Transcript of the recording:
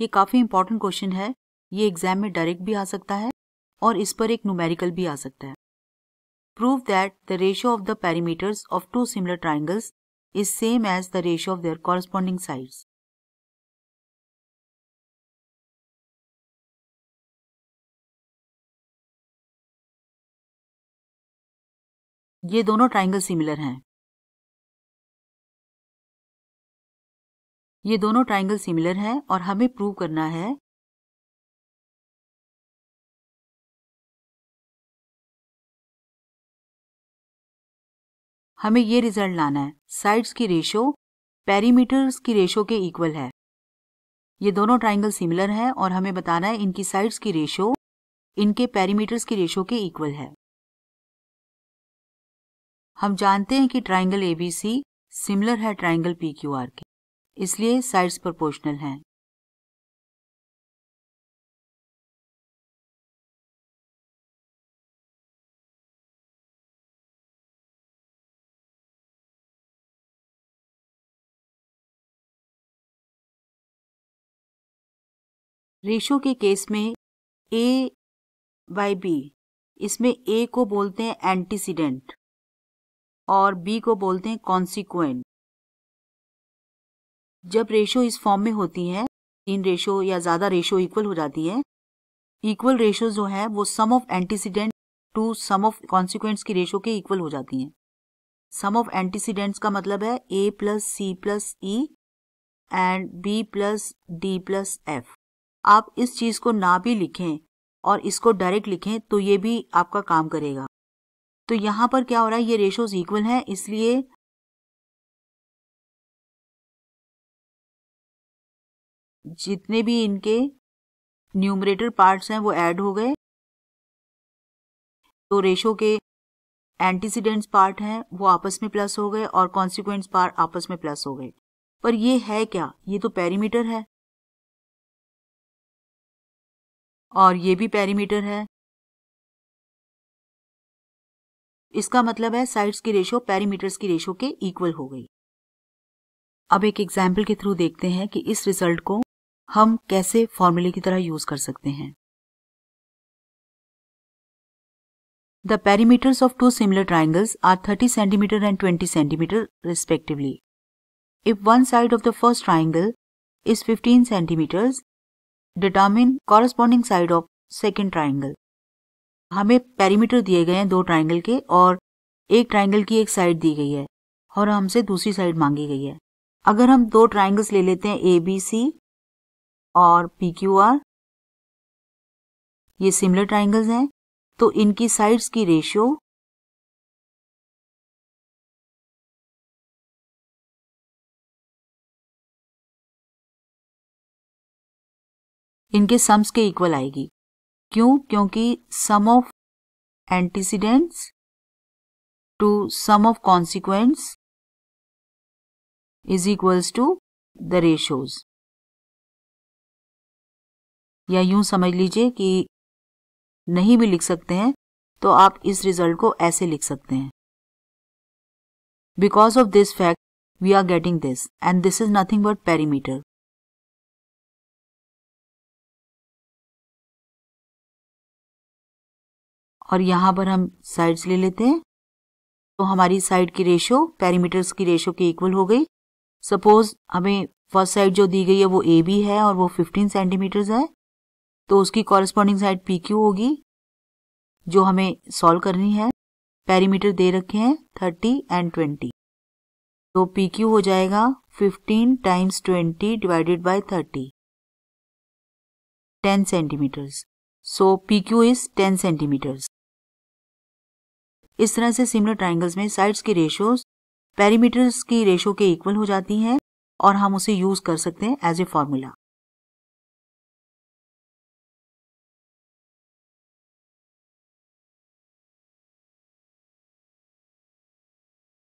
ये काफ़ी important question है ये एग्जाम में डायरेक्ट भी आ सकता है और इस पर एक न्यूमेरिकल भी आ सकता है prove that the ratio of the parameters of two similar triangles is same as the ratio of their corresponding sides ये दोनों ट्राइंगल सिमिलर हैं ये दोनों ट्राइंगल सिमिलर हैं और हमें प्रूव करना है हमें ये रिजल्ट लाना है साइड्स की रेशो पेरीमीटर्स की रेशो के इक्वल है ये दोनों ट्राइंगल सिमिलर हैं और हमें बताना है इनकी साइड्स की रेशो इनके पेरीमीटर्स की रेशो के इक्वल है हम जानते हैं कि ट्राइंगल एबीसी सिमिलर है ट्राइंगल पीक्यूआर के इसलिए साइड्स प्रोपोर्शनल हैं रेशो के केस में ए बाई बी इसमें ए को बोलते हैं एंटीसीडेंट और बी को बोलते हैं कॉन्सिक्वेंट जब रेशो इस फॉर्म में होती हैं तीन रेशो या ज़्यादा रेशो इक्वल हो जाती है इक्वल रेशो जो है वो sum of antecedent to sum of consequents की रेशो के इक्वल हो जाती हैं सम ऑफ एंटीसीडेंट्स का मतलब है A plus C plus E and B plus D plus F आप इस चीज़ को ना भी लिखें और इसको डायरेक्ट लिखें तो ये भी आपका काम करेगा तो यहाँ पर क्या हो रहा है ये रेशोज इक्वल हैं इसलिए जितने भी इनके न्यूमरेटर पार्ट्स हैं वो ऐड हो गए तो रेशो के एंटीसीडेंट्स पार्ट हैं वो आपस में प्लस हो गए और कॉन्सिक्वेंट्स पार्ट आपस में प्लस हो गए पर ये है क्या ये तो पैरीमीटर है और ये भी पैरीमीटर है इसका मतलब है साइड्स की रेशो पैरीमीटर्स की रेशो के इक्वल हो गई अब एक एग्जाम्पल के थ्रू देखते हैं कि इस रिजल्ट को हम कैसे फॉर्मूले की तरह यूज कर सकते हैं the parameters of two similar triangles are thirty centimeter and twenty centimeter respectively if one side of the first triangle is fifteen centimeters determine corresponding side of second triangle हमें पैरामीटर दिए गए हैं दो triangle के और एक triangle की एक साइड दी गई है और हमसे दूसरी साइड मांगी गई है अगर हम दो ट्राइंगल्स ले लेते हैं ए बी सी और पी क्यू आर ये सिमिलर ट्राइंगल्स हैं तो इनकी साइड्स की रेशियो इनके सम्स के इक्वल आएगी क्यों क्योंकि sum of antecedents to sum of consequence is equals to the ratios या यूं समझ लीजिए कि नहीं भी लिख सकते हैं तो आप इस रिजल्ट को ऐसे लिख सकते हैं because of this fact we are getting this and this is nothing but perimeter और यहां पर हम साइड्स ले लेते हैं तो हमारी साइड की रेशो पैरीमीटर्स की रेशो के इक्वल हो गई सपोज हमें फर्स्ट साइड जो दी गई है वो ए बी है और वो 15 सेंटीमीटर्स है तो उसकी कॉरेस्पॉन्डिंग साइड पी क्यू होगी जो हमें सॉल्व करनी है पैरीमीटर दे रखे हैं थर्टी एंड ट्वेंटी तो पी क्यू हो जाएगा fifteen times twenty divided by thirty ten centimeters so P Q is ten centimeters इस तरह से सिमिलर ट्राइंगल्स में साइड्स की रेशियोज पैरीमीटर्स की रेशो के इक्वल हो जाती हैं और हम उसे यूज कर सकते हैं एज ए फॉर्मूला